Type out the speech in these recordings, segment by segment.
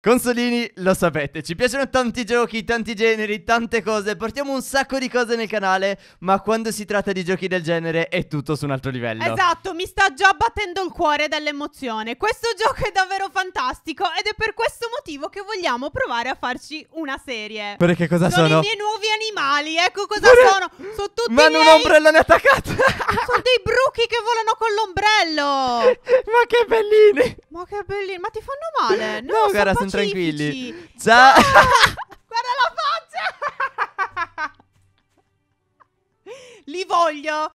Consolini, lo sapete, ci piacciono tanti giochi, tanti generi, tante cose, portiamo un sacco di cose nel canale, ma quando si tratta di giochi del genere è tutto su un altro livello. Esatto, mi sta già battendo il cuore dall'emozione. Questo gioco è davvero fantastico ed è per questo motivo che vogliamo provare a farci una serie. Perché cosa sono? Sono i miei nuovi animali, ecco cosa Pure... sono. Sono tutti Ma miei... un ombrellone attaccato. sono dei bruchi che volano con l'ombrello. ma che bellini. Ma che bellini, ma ti fanno male? Non no, cara, sono sono tranquilli. Ciao. Guarda la faccia. Li voglio.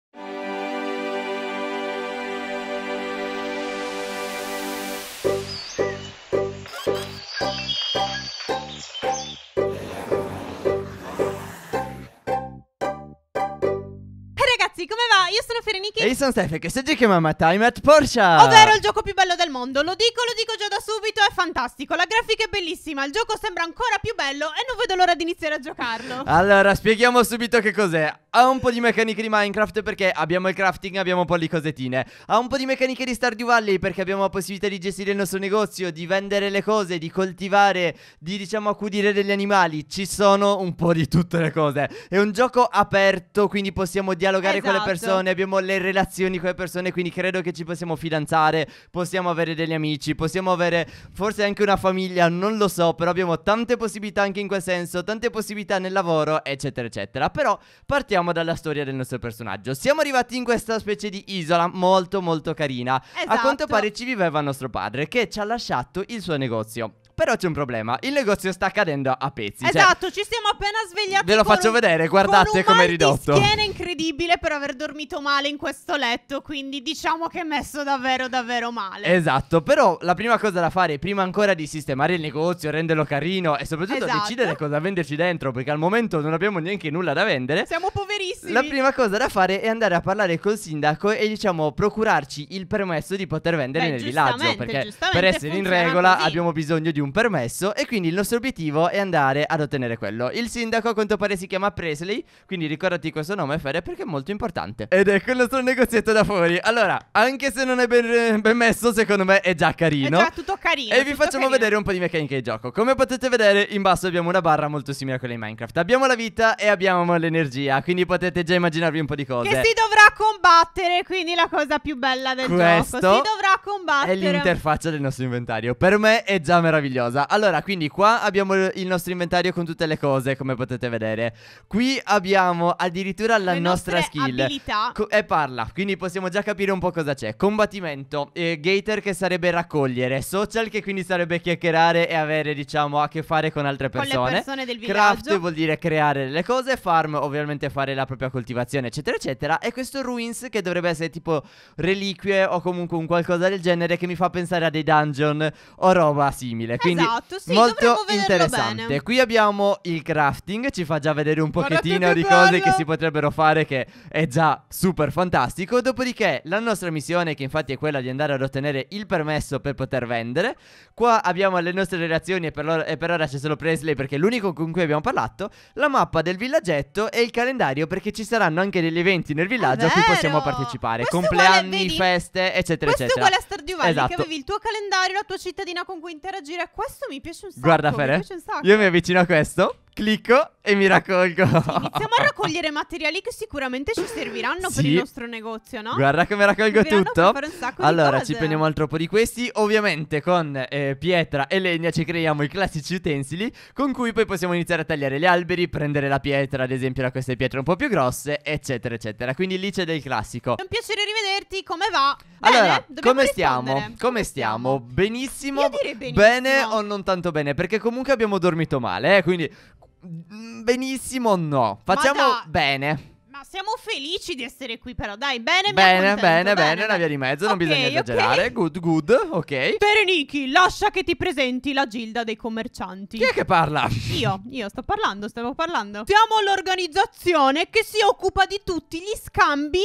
maniche. E io sono Stefano, se giochiamo a Time at Porsche. Ovvero il gioco più bello del mondo. Lo dico, lo dico già da subito, è fantastico. La grafica è bellissima, il gioco sembra ancora più bello e non vedo l'ora di iniziare a giocarlo. Allora, spieghiamo subito che cos'è. Ha un po' di meccaniche di Minecraft perché abbiamo il crafting, abbiamo un po' di cosettine. Ha un po' di meccaniche di Stardew Valley perché abbiamo la possibilità di gestire il nostro negozio, di vendere le cose, di coltivare, di diciamo accudire degli animali. Ci sono un po' di tutte le cose. È un gioco aperto, quindi possiamo dialogare esatto. con le esatto. persone, abbiamo le delle relazioni con le persone, quindi credo che ci possiamo fidanzare, possiamo avere degli amici, possiamo avere forse anche una famiglia, non lo so, però abbiamo tante possibilità anche in quel senso, tante possibilità nel lavoro, eccetera, eccetera. Però partiamo dalla storia del nostro personaggio. Siamo arrivati in questa specie di isola molto molto carina. Esatto. A quanto esatto. pare ci viveva nostro padre che ci ha lasciato il suo negozio. Però c'è un problema, il negozio sta cadendo a pezzi. Cioè esatto, cioè, ci stiamo appena svegliati. Ve lo faccio vedere, guardate come è ridotto. schiena incredibile per aver dormito male in questo letto, quindi diciamo che è messo davvero davvero male. Esatto, però la prima cosa da fare prima ancora di sistemare il negozio, renderlo carino e soprattutto esatto. decidere cosa venderci dentro, perché al momento non abbiamo neanche nulla da vendere. Siamo poverissimi. La prima cosa da fare è andare a parlare col sindaco e diciamo procurarci il permesso di poter vendere Beh, nel villaggio, perché per essere in regola così. abbiamo bisogno di un un permesso e quindi il nostro obiettivo è andare ad ottenere quello. Il sindaco a quanto pare si chiama Presley, quindi ricordati questo nome Fede perché è molto importante. Ed ecco il nostro negozietto da fuori. Allora, anche se non è ben, eh, ben messo, secondo me è già carino. È già tutto carino. E vi facciamo carino. vedere un po' di meccaniche di gioco. Come potete vedere, in basso abbiamo una barra molto simile a quella di Minecraft. Abbiamo la vita e abbiamo l'energia, quindi potete già immaginarvi un po' di cose. Che si dovrà combattere, quindi la cosa più bella del Questo gioco. Si dovrà combattere. È l'interfaccia del nostro inventario. Per me è già meraviglioso meravigliosa Allora quindi qua abbiamo il nostro inventario con tutte le cose come potete vedere Qui abbiamo addirittura la le nostra skill abilità. Co e eh, parla quindi possiamo già capire un po' cosa c'è Combattimento eh, Gator che sarebbe raccogliere Social che quindi sarebbe chiacchierare e avere diciamo a che fare con altre persone Con le persone del villaggio Craft vuol dire creare le cose Farm ovviamente fare la propria coltivazione eccetera eccetera E questo Ruins che dovrebbe essere tipo reliquie o comunque un qualcosa del genere che mi fa pensare a dei dungeon o roba simile quindi esatto, sì, molto interessante. Bene. Qui abbiamo il crafting, ci fa già vedere un pochettino di bello. cose che si potrebbero fare che è già super fantastico. Dopodiché la nostra missione che infatti è quella di andare ad ottenere il permesso per poter vendere. Qua abbiamo le nostre relazioni e per, e per ora c'è solo Presley perché è l'unico con cui abbiamo parlato. La mappa del villaggetto e il calendario perché ci saranno anche degli eventi nel villaggio a cui possiamo partecipare. Questo Compleanni, vuole, feste, eccetera, Questo eccetera. Questo è uguale a Stardew Valley esatto. che avevi il tuo calendario, la tua cittadina con cui interagire questo mi piace un sacco. Guarda, Fede, io mi avvicino a questo. Clicco e mi raccolgo. Sì, iniziamo a raccogliere materiali che sicuramente ci serviranno sì. per il nostro negozio, no? Guarda come raccolgo Serviranno tutto. allora, ci prendiamo altro po' di questi. Ovviamente con eh, pietra e legna ci creiamo i classici utensili con cui poi possiamo iniziare a tagliare gli alberi, prendere la pietra, ad esempio da queste pietre un po' più grosse, eccetera, eccetera. Quindi lì c'è del classico. È un piacere rivederti, come va? Allora, Bene, come stiamo? Come stiamo? Benissimo. Io direi benissimo. Bene o non tanto bene? Perché comunque abbiamo dormito male, eh? Quindi Mm, benissimo no. Facciamo bene. Ma siamo felici di essere qui, però dai, bene, bene, bene, bene, bene, una via di mezzo, okay, non bisogna esagerare. Okay. Good, good, ok. Bereniki, lascia che ti presenti la Gilda dei commercianti. Chi è che parla? Io, io sto parlando, stavo parlando. Siamo l'organizzazione che si occupa di tutti gli scambi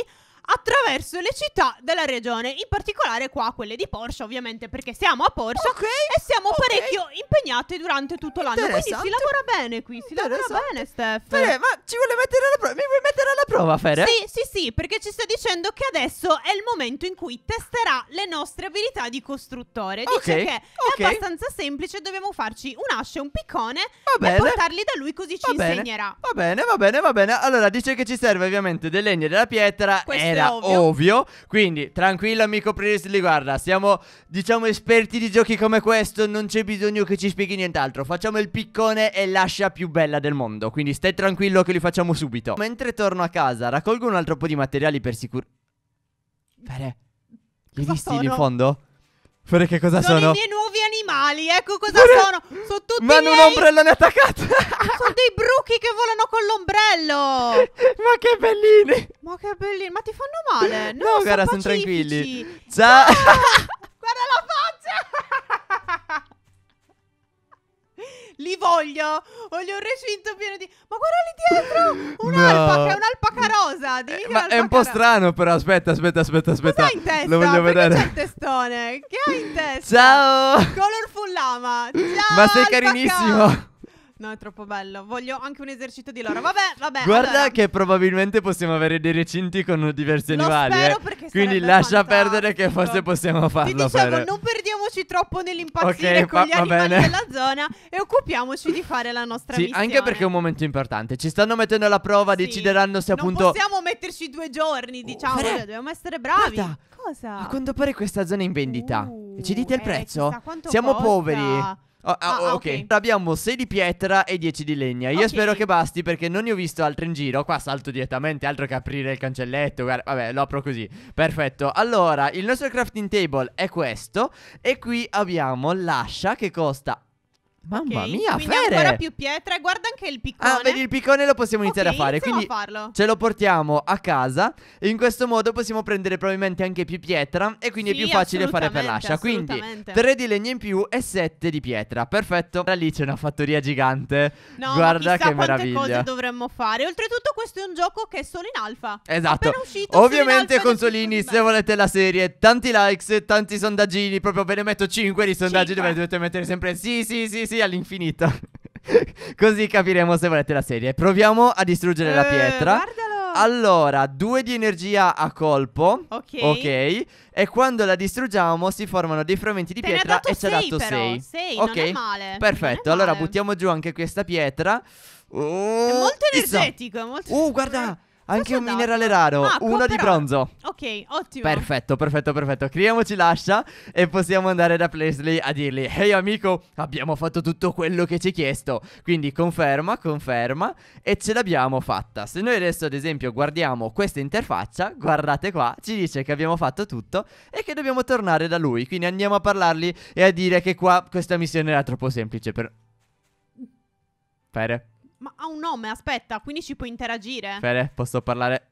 attraverso le città della regione, in particolare qua quelle di Porsche, ovviamente, perché siamo a Porsche okay, e siamo okay. parecchio impegnate durante tutto l'anno. Quindi si lavora bene qui, si lavora bene, Steph. Fere, ma ci vuole mettere alla prova? Mi vuoi mettere alla prova, Fere? Sì, sì, sì, perché ci sta dicendo che adesso è il momento in cui testerà le nostre abilità di costruttore. Dice okay, che è abbastanza semplice, dobbiamo farci un asce, un piccone e portarli da lui così ci va insegnerà. Bene, va bene, va bene, va bene. Allora, dice che ci serve ovviamente del legno e della pietra Questo era ovvio. ovvio. Quindi, tranquillo, amico Presley. Guarda, siamo, diciamo, esperti di giochi come questo. Non c'è bisogno che ci spieghi nient'altro. Facciamo il piccone e l'ascia più bella del mondo. Quindi, stai tranquillo che li facciamo subito. Mentre torno a casa, raccolgo un altro po' di materiali per sicurezza. Bene. Li hai visti lì in fondo? Perché cosa sono? Sono i miei nuovi animali, ecco cosa Pure... sono. Sono tutti Ma hanno miei... un ombrellone attaccato. sono dei bruchi che volano con l'ombrello. Ma che bellini. Ma che bellini. Ma ti fanno male? No, no guarda, sono tranquilli. Ciao. foglia. Voglio un recinto pieno di. Ma guarda lì dietro! Un'alpaca, no. un'alpaca rosa. Dimmi eh, ma è un po' rosa. strano, però. Aspetta, aspetta, aspetta. aspetta. Cosa hai in testa? Lo voglio Perché vedere. C'è il testone. Che hai in testa? Ciao! Colorful lama. Ciao! Ma sei alpaca. carinissimo. No, è troppo bello. Voglio anche un esercito di loro. Vabbè, vabbè. Guarda allora. che probabilmente possiamo avere dei recinti con diversi Lo animali. Spero eh. perché Quindi lascia fantastico. perdere che forse possiamo farlo. Ti dicevo, fare. non per buttiamoci troppo nell'impazzire okay, con gli animali bene. della zona e occupiamoci di fare la nostra sì, missione. anche perché è un momento importante. Ci stanno mettendo alla prova, sì. decideranno se appunto... Non possiamo metterci due giorni, diciamo, oh, cioè, dobbiamo essere bravi. Guarda, Cosa? A quanto pare questa zona è in vendita. Uh, e ci dite il uh, eh, prezzo? Siamo costa. poveri. Oh, ah, okay. ok, abbiamo 6 di pietra e 10 di legna. Io okay. spero che basti perché non ne ho visto altro in giro. Qua salto direttamente, altro che aprire il cancelletto. Guarda, vabbè, lo apro così. Perfetto. Allora, il nostro crafting table è questo. E qui abbiamo l'ascia che costa Mamma okay, mia, quindi Fere! ancora più pietre. Guarda anche il piccone. Ah, vedi il piccone lo possiamo iniziare okay, a fare. Quindi a farlo. ce lo portiamo a casa. E in questo modo possiamo prendere probabilmente anche più pietra. E quindi sì, è più facile fare per l'ascia. Quindi 3 di legna in più e 7 di pietra. Perfetto. Ora lì c'è una fattoria gigante. No, Guarda che meraviglia. cose dovremmo fare. Oltretutto, questo è un gioco che è solo in alfa. Esatto. Uscito, Ovviamente, consolini, se volete la serie, tanti likes, tanti sondaggini. Proprio ve ne metto 5 di sondaggi 5. dove dovete mettere sempre sì, sì, sì, sì all'infinito. così capiremo se volete la serie. Proviamo a distruggere eh, la pietra. Guardalo. Allora, due di energia a colpo. Ok. Ok. E quando la distruggiamo si formano dei frammenti di Te pietra e ci ha dato 6. ok. Non è male. Perfetto. È male. Allora buttiamo giù anche questa pietra. Oh, è molto oh, energetico. È molto uh, guarda. Anche un minerale raro, ah, uno di bronzo. Ok, ottimo. Perfetto, perfetto, perfetto. Criamo ci lascia e possiamo andare da Presley a dirgli: Ehi amico, abbiamo fatto tutto quello che ci hai chiesto. Quindi conferma, conferma e ce l'abbiamo fatta. Se noi adesso, ad esempio, guardiamo questa interfaccia, guardate qua, ci dice che abbiamo fatto tutto e che dobbiamo tornare da lui. Quindi andiamo a parlargli e a dire che qua questa missione era troppo semplice per. Pere. Ma ha un nome, aspetta, quindi ci puoi interagire. Fede, posso parlare?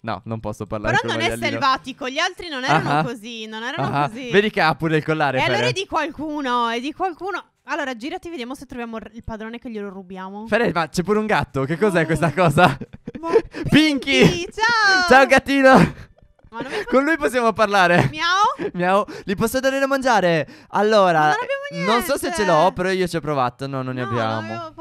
No, non posso parlare Però non è selvatico, gli altri non erano ah, ah. così, non erano ah, ah così. Vedi che ha pure il collare, E Fede. allora è di qualcuno, è di qualcuno... Allora, girati, vediamo se troviamo il padrone che glielo rubiamo. Fede, ma c'è pure un gatto, che cos'è oh. questa cosa? Ma... Pinky! Ciao! Ciao gattino! Con lui possiamo parlare. Miau? Miau. Li posso dare da mangiare? Allora, non, non so se ce l'ho, però io ci ho provato. No, non ne no, abbiamo.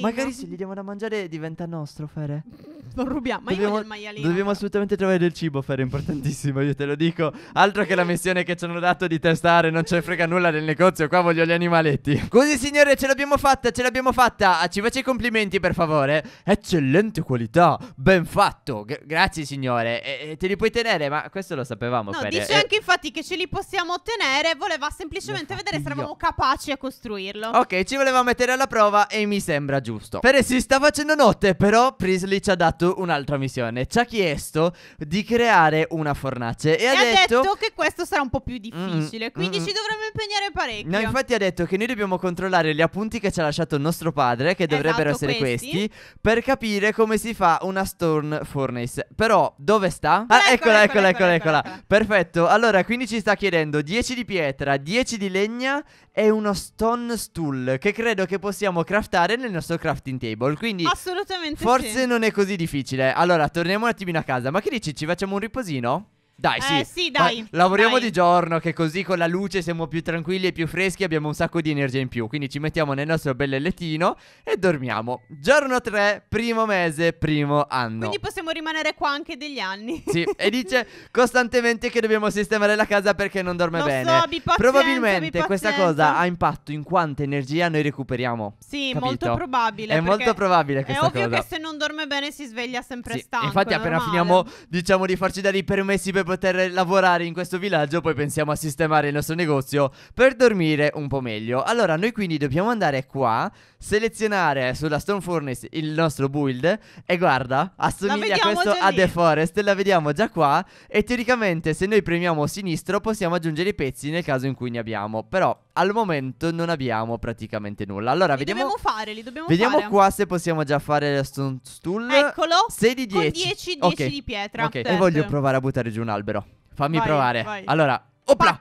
Magari se gli diamo da mangiare diventa nostro, Fere. Non rubiamo, ma dobbiamo, io il maialino. Dobbiamo assolutamente trovare del cibo, Fere, importantissimo, io te lo dico. Altro che la missione che ci hanno dato di testare, non ce ne frega nulla del negozio, qua voglio gli animaletti. Così signore, ce l'abbiamo fatta, ce l'abbiamo fatta. Ah, ci faccio i complimenti, per favore. Eccellente qualità, ben fatto. G- grazie signore, e- e te li puoi tenere, ma questo lo sapevamo, no, Fere. Dice e- anche infatti che ce li possiamo ottenere, voleva semplicemente vedere se eravamo capaci a costruirlo. Ok, ci voleva mettere alla prova e mi sembra giusto. Per si sta facendo notte, però Prisley ci ha dato un'altra missione. Ci ha chiesto di creare una fornace. E, e ha, detto... ha detto... che questo sarà un po' più difficile. Mm, quindi mm, ci mm. dovremmo impegnare parecchio. No, infatti ha detto che noi dobbiamo controllare gli appunti che ci ha lasciato nostro padre, che dovrebbero esatto, essere questi. questi. per capire come si fa una stone furnace. Però dove sta? Ah, eccola, eccola, eccola, eccola. Perfetto. Allora, quindi ci sta chiedendo 10 di pietra, 10 di legna e uno stone stool che credo che possiamo craftare nel nostro falso crafting table. Quindi Assolutamente forse sì. non è così difficile. Allora, torniamo un attimino a casa. Ma che dici? Ci facciamo un riposino? Dai, sì. Eh, sì, dai. Ma lavoriamo dai. di giorno, che così con la luce siamo più tranquilli e più freschi, abbiamo un sacco di energia in più. Quindi ci mettiamo nel nostro bel lettino e dormiamo. Giorno 3, primo mese, primo anno. Quindi possiamo rimanere qua anche degli anni. Sì, e dice costantemente che dobbiamo sistemare la casa perché non dorme Lo bene. So, pazienza, Probabilmente questa cosa ha impatto in quanta energia noi recuperiamo. Sì, Capito? molto probabile. È molto probabile questa cosa. È ovvio che se non dorme bene si sveglia sempre sì, stanco. Infatti appena normale. finiamo diciamo di farci dare i permessi per poter lavorare in questo villaggio, poi pensiamo a sistemare il nostro negozio per dormire un po' meglio. Allora, noi quindi dobbiamo andare qua, selezionare sulla Stone Furnace il nostro build e guarda, assomiglia questo a The Forest, la vediamo già qua e teoricamente se noi premiamo sinistro possiamo aggiungere i pezzi nel caso in cui ne abbiamo, però al momento non abbiamo praticamente nulla. Allora, li vediamo. Dobbiamo fare, li dobbiamo vediamo fare. qua se possiamo già fare la stone stool. Eccolo. 6 di 10. 10, 10 okay. di pietra. Ok, certo. e voglio provare a buttare giù un albero. Fammi vai, provare. Vai. Allora, opla.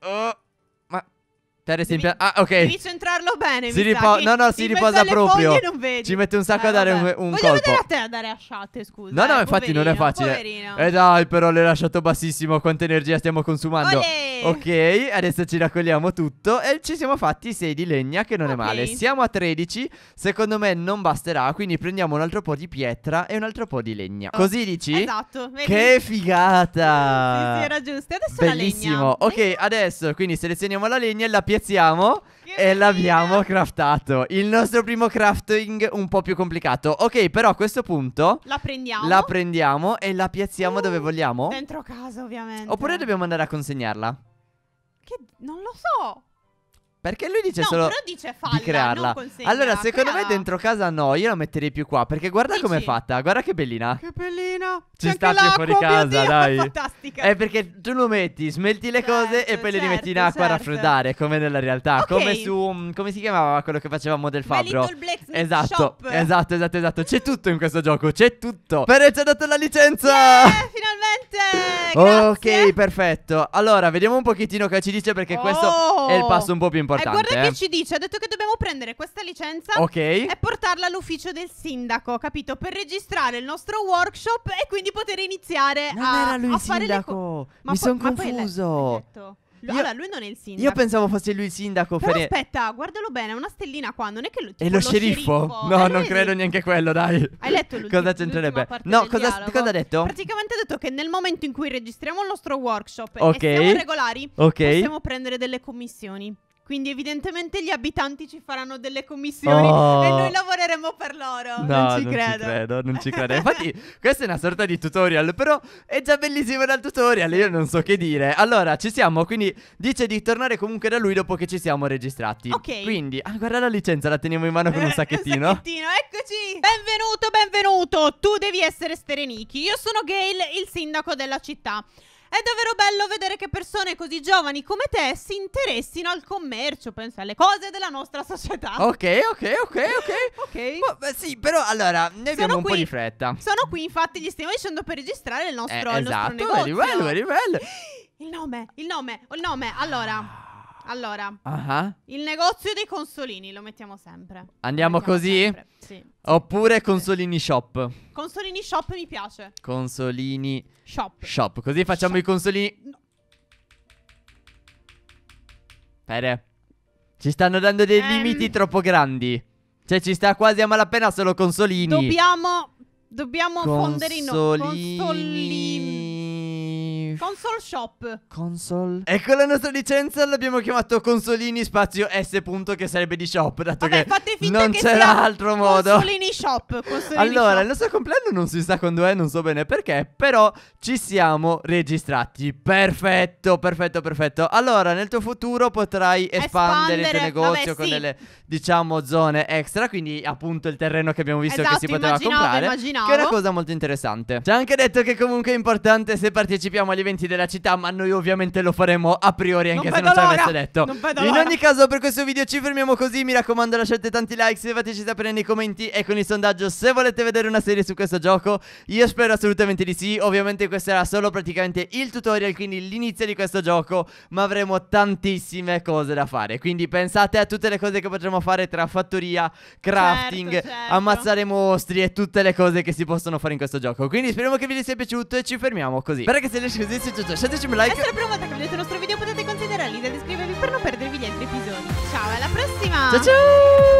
Oh, ma Terra si impia- Ah, ok. Inizio a entrarlo bene. Si ripo- no, no, si riposa proprio. Ci mette un sacco eh, a dare un, un Voglio colpo. Voglio vedere a te a dare asciate, scusa. No, no, eh, infatti poverino, non è facile. Poverino. Eh dai, però l'hai lasciato bassissimo. Quanta energia stiamo consumando. Olè! Ok, adesso ci raccogliamo tutto. E ci siamo fatti 6 di legna, che non okay. è male. Siamo a 13. Secondo me non basterà. Quindi prendiamo un altro po' di pietra e un altro po' di legna. Oh. Così dici? Esatto. Vedi? Che figata. Sì, sì, era giusto. Adesso Bellissimo. la legna. Ok, adesso quindi selezioniamo la legna e la piazziamo e l'abbiamo craftato. Il nostro primo crafting un po' più complicato. Ok, però a questo punto La prendiamo. la prendiamo e la piazziamo Uh, dove vogliamo. Dentro casa, ovviamente. Oppure dobbiamo andare a consegnarla. Che... Non lo so. Perché lui dice no, solo però dice falla, di crearla. allora, secondo crea. me dentro casa no, io la metterei più qua, perché guarda come è fatta, guarda che bellina. Che bellina. Ci sta più fuori casa, Dio, dai. Fantastica. È perché tu lo metti, smelti le certo, cose e certo, poi certo, le rimetti in acqua certo. a raffreddare, come nella realtà, okay. come su mm, come si chiamava quello che facevamo del fabbro. Esatto, Shop. esatto, esatto, esatto. C'è tutto in questo gioco, c'è tutto. Però ci ha dato la licenza! Yeah, finalmente! Grazie. Ok, perfetto. Allora, vediamo un pochettino cosa ci dice perché oh. questo è il oh. passo un po' più importante importante. E eh, guarda eh. che ci dice, ha detto che dobbiamo prendere questa licenza okay. e portarla all'ufficio del sindaco, capito? Per registrare il nostro workshop e quindi poter iniziare non a, era lui il sindaco. le Mi sono confuso. Io, allora, lui non è il sindaco. Io pensavo fosse lui il sindaco. Però Fere... aspetta, guardalo bene, è una stellina qua. Non è che lo, tipo, è lo, sceriffo? No, non credo neanche quello, dai. Hai letto l'ultimo? Cosa c'entrerebbe? No, cosa, cosa, ha detto? Praticamente ha detto che nel momento in cui registriamo il nostro workshop okay. e siamo regolari, okay. possiamo prendere delle commissioni. Quindi evidentemente gli abitanti ci faranno delle commissioni oh. e noi oh. lavoreremo per loro. No, non ci non credo. Ci credo, non ci credo. Infatti, questa è una sorta di tutorial, però è già bellissimo dal tutorial, io non so che dire. Allora, ci siamo, quindi dice di tornare comunque da lui dopo che ci siamo registrati. Ok. Quindi, ah, guarda la licenza, la teniamo in mano con eh, un sacchettino. un sacchettino, eccoci! Benvenuto, benvenuto! Tu devi essere Stereniki, io sono Gail, il sindaco della città. È davvero bello vedere che persone così giovani come te si interessino al commercio, penso alle cose della nostra società. Ok, ok, ok, ok. ok. Ma, boh, beh, sì, però allora, noi sono abbiamo un po' di fretta. Sono qui, infatti, gli stiamo dicendo per registrare il nostro, eh, il esatto, nostro negozio. Esatto, bello, bello, bello. Il nome, il nome, il nome. Allora, ah. Allora, uh-huh. il negozio dei consolini lo mettiamo sempre. Andiamo così? Sempre. Sì. Oppure Consolini Shop. Consolini Shop mi piace. Consolini Shop. Shop. Così facciamo shop. i consolini. No. Pere. Ci stanno dando dei um. limiti troppo grandi. Cioè, ci sta quasi a malapena solo consolini. Dobbiamo. Dobbiamo consolini. fondere in noi. Consolini. Console Shop. Console. Ecco la nostra licenza, l'abbiamo chiamato Consolini spazio S. Punto, che sarebbe di shop, dato Vabbè, che non c'era altro modo. Consolini Shop. Consolini allora, shop. il nostro compleanno non si sa quando è, non so bene perché, però ci siamo registrati. Perfetto, perfetto, perfetto. Allora, nel tuo futuro potrai espandere, espandere il tuo negozio vabbè, con sì. delle, diciamo, zone extra, quindi appunto il terreno che abbiamo visto esatto, che si poteva comprare, immaginavo. che è una cosa molto interessante. Ci ha anche detto che comunque è importante se partecipiamo a livello eventi della città, ma noi ovviamente lo faremo a priori anche non se non ce avesse detto. Non In ogni caso, per questo video ci fermiamo così. Mi raccomando, lasciate tanti like, se fateci sapere nei commenti e con il sondaggio se volete vedere una serie su questo gioco. Io spero assolutamente di sì. Ovviamente questo era solo praticamente il tutorial, quindi l'inizio di questo gioco, ma avremo tantissime cose da fare. Quindi pensate a tutte le cose che potremo fare tra fattoria, crafting, certo, certo. ammazzare mostri e tutte le cose che si possono fare in questo gioco. Quindi speriamo che vi sia piaciuto e ci fermiamo così. Perché se le scusi Sentitemi like. Se è la prima volta che vedete il nostro video potete considerare l'idea di iscrivervi per non perdervi gli altri episodi. Ciao, alla prossima! Ciao ciao!